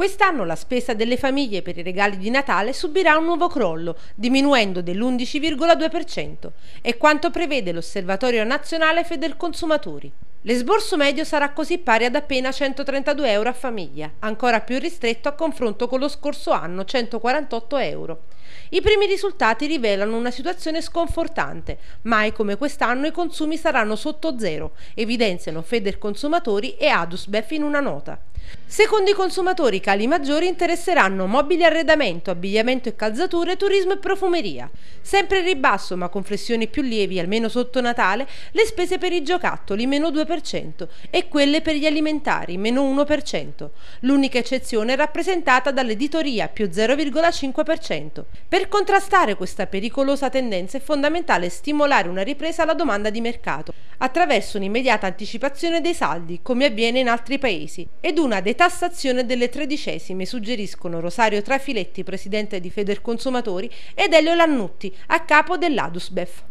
Quest'anno la spesa delle famiglie per i regali di Natale subirà un nuovo crollo, diminuendo dell'11,2%. È quanto prevede l'Osservatorio Nazionale Federconsumatori. L'esborso medio sarà così pari ad appena 132 euro a famiglia, ancora più ristretto a confronto con lo scorso anno 148 euro. I primi risultati rivelano una situazione sconfortante, mai come quest'anno i consumi saranno sotto zero, evidenziano Federconsumatori e Adusbef in una nota. Secondo i consumatori, i cali maggiori interesseranno mobili arredamento, abbigliamento e calzature, turismo e profumeria. Sempre in ribasso, ma con flessioni più lievi, almeno sotto Natale, le spese per i giocattoli, meno 2%, e quelle per gli alimentari, meno 1%. L'unica eccezione è rappresentata dall'editoria, più 0,5%. Per contrastare questa pericolosa tendenza è fondamentale stimolare una ripresa alla domanda di mercato, attraverso un'immediata anticipazione dei saldi, come avviene in altri paesi, ed una detassazione delle tredicesime, suggeriscono Rosario Trafiletti, presidente di Federconsumatori, ed Elio Lannutti, a capo dell'Adusbef.